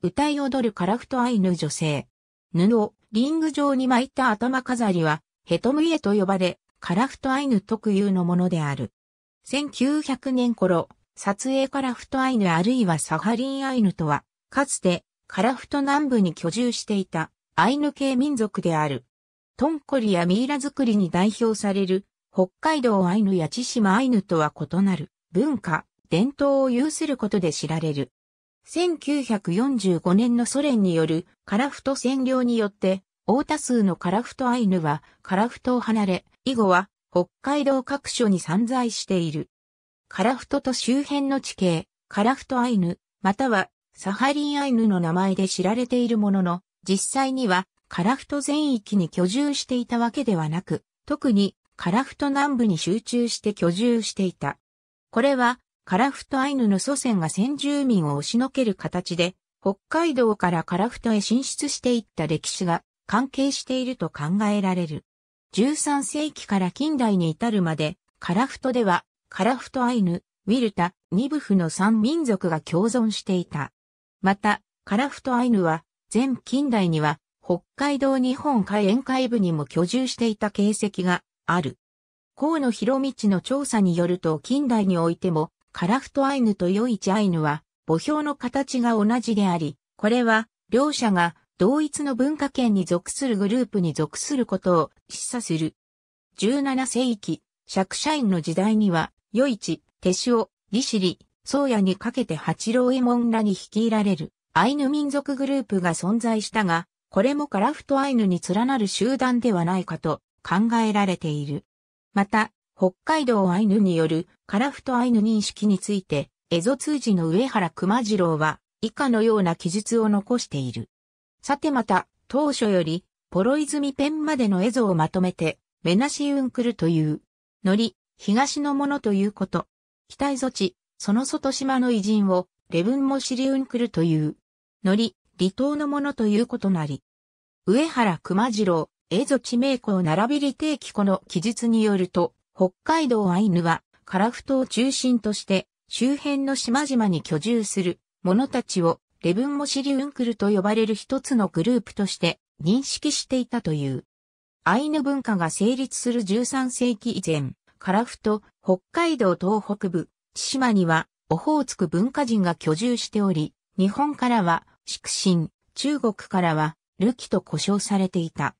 歌い踊るカラフトアイヌ女性。布をリング状に巻いた頭飾りは、ヘトムイエと呼ばれ、カラフトアイヌ特有のものである。1900年頃、撮影カラフトアイヌあるいはサハリンアイヌとは、かつてカラフト南部に居住していたアイヌ系民族である。トンコリやミイラ作りに代表される北海道アイヌや千島アイヌとは異なる文化、伝統を有することで知られる。1945年のソ連によるカラフト占領によって、大多数のカラフトアイヌはカラフトを離れ、以後は北海道各所に散在している。カラフトと周辺の地形、カラフトアイヌ、またはサハリンアイヌの名前で知られているものの、実際にはカラフト全域に居住していたわけではなく、特にカラフト南部に集中して居住していた。これは樺太アイヌの祖先が先住民を押しのける形で、北海道から樺太へ進出していった歴史が関係していると考えられる。13世紀から近代に至るまで、樺太では、樺太アイヌ、ウィルタ、ニブフの3民族が共存していた。また、樺太アイヌは、全近代には、北海道日本海沿海部にも居住していた形跡がある。河野博道の調査によると近代においても、カラフトアイヌとヨイチアイヌは、墓標の形が同じであり、これは、両者が同一の文化圏に属するグループに属することを示唆する。17世紀、釈社員の時代には、シオ、リ塩、利尻、宗谷にかけて八郎右衛門らに率いられる、アイヌ民族グループが存在したが、これもカラフトアイヌに連なる集団ではないかと考えられている。また、北海道アイヌによるカラフトアイヌ認識について、蝦夷通詞の上原熊次郎は以下のような記述を残している。さてまた、当初より、ポロイズミペンまでの蝦夷をまとめて、メナシウンクルという、ノリ、東のものということ。北蝦夷地、その外島の偉人を、レブンもシリウンクルという、ノリ、離島のものということなり。上原熊次郎、蝦夷地名庫並びり定期この記述によると、北海道アイヌは、カラフトを中心として、周辺の島々に居住する者たちを、レブンモシリウンクルと呼ばれる一つのグループとして認識していたという。アイヌ文化が成立する13世紀以前、カラフト、北海道東北部、千島には、オホーツク文化人が居住しており、日本からは、祝神、中国からは、ルキと呼称されていた。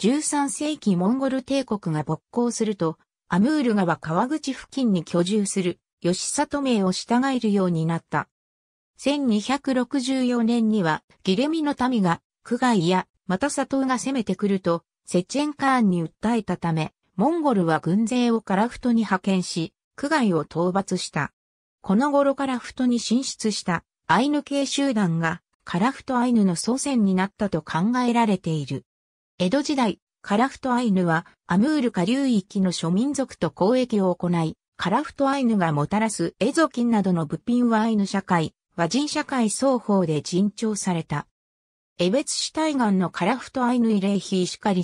13世紀モンゴル帝国が勃興すると、アムール川川口付近に居住する吉里名を従えるようになった。1264年にはギレミの民が区外やまた佐藤が攻めてくるとセチェンカーンに訴えたため、モンゴルは軍勢をカラフトに派遣し、区外を討伐した。この頃からフトに進出したアイヌ系集団がカラフトアイヌの祖先になったと考えられている。江戸時代、カラフトアイヌはアムール下流域の諸民族と交易を行い、カラフトアイヌがもたらすエゾキンなどの物品はアイヌ社会、和人社会双方で尋常された。江別市対岸のカラフトアイヌ慰霊碑リ狩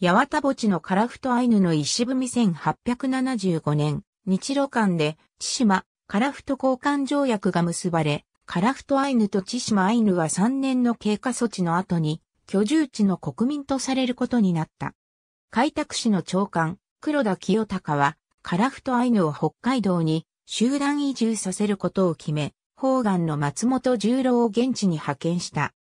ヤ八幡墓地のカラフトアイヌの石踏み1875年、日露間で、千島、カラフト交換条約が結ばれ、カラフトアイヌと千島アイヌは3年の経過措置の後に、居住地の国民とされることになった。開拓市の長官、黒田清隆は、カラフトアイヌを北海道に集団移住させることを決め、方眼の松本十郎を現地に派遣した。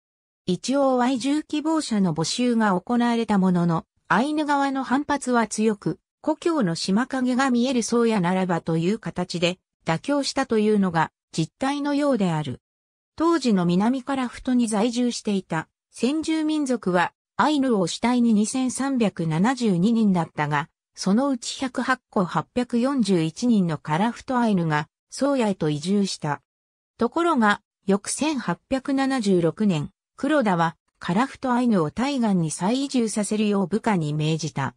一応は移住希望者の募集が行われたものの、アイヌ側の反発は強く、故郷の島影が見える宗谷ならばという形で妥協したというのが実態のようである。当時の南カラフトに在住していた先住民族はアイヌを主体に2372人だったが、そのうち108個841人のカラフトアイヌが宗谷へと移住した。ところが、翌1876年、黒田はカラフトアイヌを対岸に再移住させるよう部下に命じた。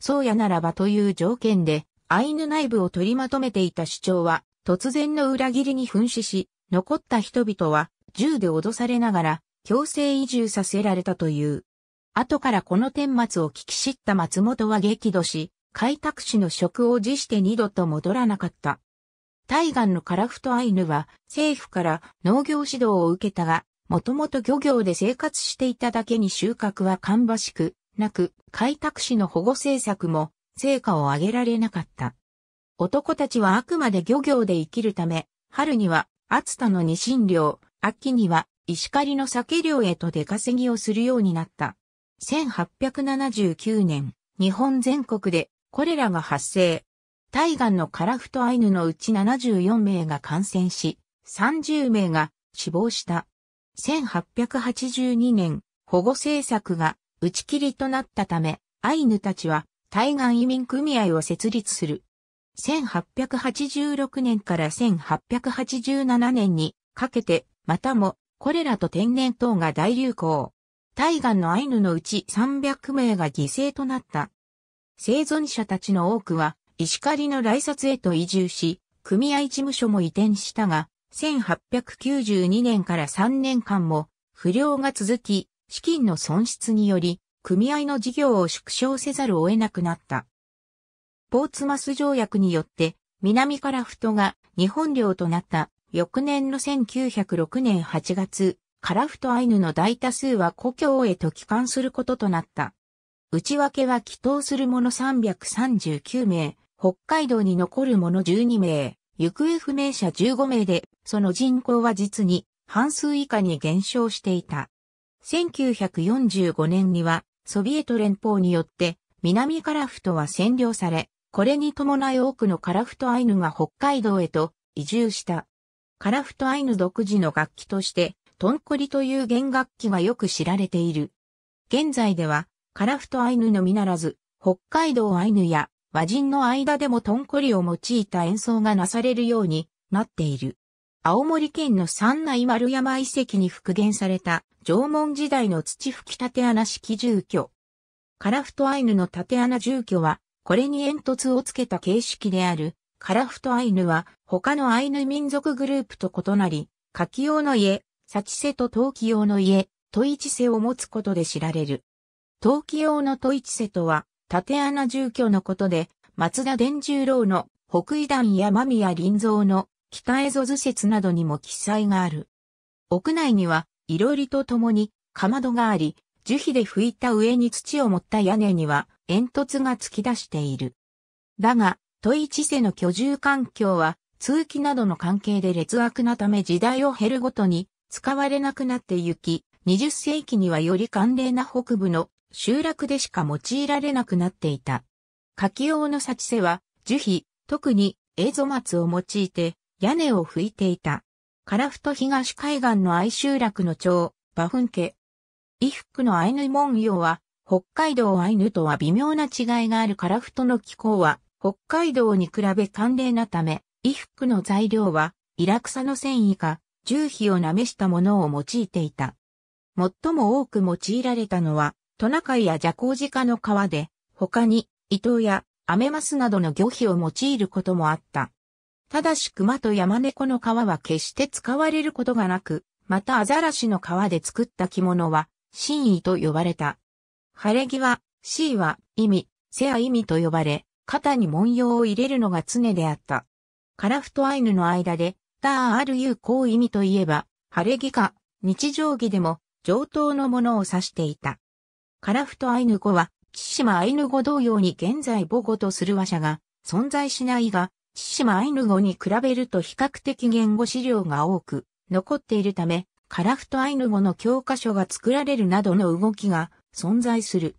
宗谷ならばという条件で、アイヌ内部を取りまとめていた主張は、突然の裏切りに噴死し、残った人々は銃で脅されながら強制移住させられたという。後からこの顛末を聞き知った松本は激怒し、開拓士の職を辞して二度と戻らなかった。対岸のカラフトアイヌは政府から農業指導を受けたが、もともと漁業で生活していただけに収穫は芳しく、なく、開拓士の保護政策も成果を上げられなかった。男たちはあくまで漁業で生きるため、春には、熱田の二神領、秋には、石狩の酒漁へと出稼ぎをするようになった。1879年、日本全国でコレラが発生。対岸のカラフトアイヌのうち74名が感染し、30名が死亡した。1882年、保護政策が打ち切りとなったため、アイヌたちは対岸移民組合を設立する。1886年から1887年にかけて、またもコレラと天然痘が大流行。対岸のアイヌのうち300名が犠牲となった。生存者たちの多くは、石狩の来札へと移住し、組合事務所も移転したが、1892年から3年間も不良が続き、資金の損失により、組合の事業を縮小せざるを得なくなった。ポーツマス条約によって、南からトが日本領となった翌年の1906年8月、カラフトアイヌの大多数は故郷へと帰還することとなった。内訳は帰祷する者339名、北海道に残る者12名、行方不明者15名で、その人口は実に半数以下に減少していた。1945年には、ソビエト連邦によって、南カラフトは占領され、これに伴い多くのカラフトアイヌが北海道へと移住した。カラフトアイヌ独自の楽器として、トンコリという弦楽器がよく知られている。現在では、カラフトアイヌのみならず、北海道アイヌや和人の間でもトンコリを用いた演奏がなされるようになっている。青森県の三内丸山遺跡に復元された縄文時代の土吹き縦穴式住居。カラフトアイヌの縦穴住居は、これに煙突をつけた形式である、カラフトアイヌは他のアイヌ民族グループと異なり、柿用の家、幸瀬と陶器用の家、イ一瀬を持つことで知られる。陶器用のイ一瀬とは、縦穴住居のことで、松田伝十郎の北井団や間宮林蔵の北蝦夷図説などにも記載がある。屋内には、いろりと共に、かまどがあり、樹皮で拭いた上に土を盛った屋根には、煙突が突き出している。だが、イ一瀬の居住環境は、通気などの関係で劣悪なため時代を経るごとに使われなくなってゆき、20世紀にはより寒冷な北部の集落でしか用いられなくなっていた。柿用の幸瀬は、樹皮、特に映像松を用いて屋根を吹いていた。樺太東海岸の愛集落の町、馬ン家。衣服のアイヌ文様は、北海道アイヌとは微妙な違いがある樺太の気候は、北海道に比べ寒冷なため、衣服の材料は、イラクサの繊維か、重皮をなめしたものを用いていた。最も多く用いられたのは、トナカイやジャコウジカの皮で、他に、糸やアメマスなどの魚皮を用いることもあった。ただし熊と山猫の皮は決して使われることがなく、またアザラシの皮で作った着物は、真意と呼ばれた。晴れ着は、シーは意味、セア意味と呼ばれ、肩に文様を入れるのが常であった。カラフトアイヌの間で、ターあるこう意味といえば、晴れ着か、日常着でも、上等のものを指していた。カラフトアイヌ語は、千島アイヌ語同様に現在母語とする話者が存在しないが、千島アイヌ語に比べると比較的言語資料が多く残っているため、カラフトアイヌ語の教科書が作られるなどの動きが存在する。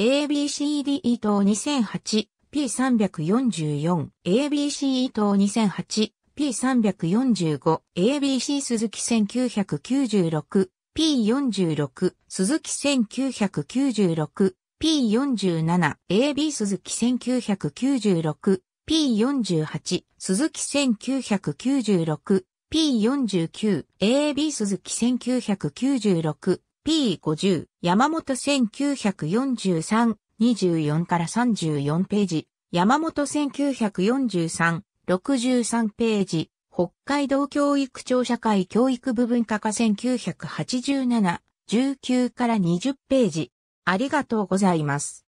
ABCDE 等2008 P344、ABC 伊藤2008、P345、ABC 鈴木1996、P46、鈴木1996、P47、AB 鈴木1996、P48、鈴木1996、P49、AB 鈴木1996、P50、山本1943、24から34ページ、山本1943、63ページ、北海道教育庁社会教育部分科科1987、19から20ページ。ありがとうございます。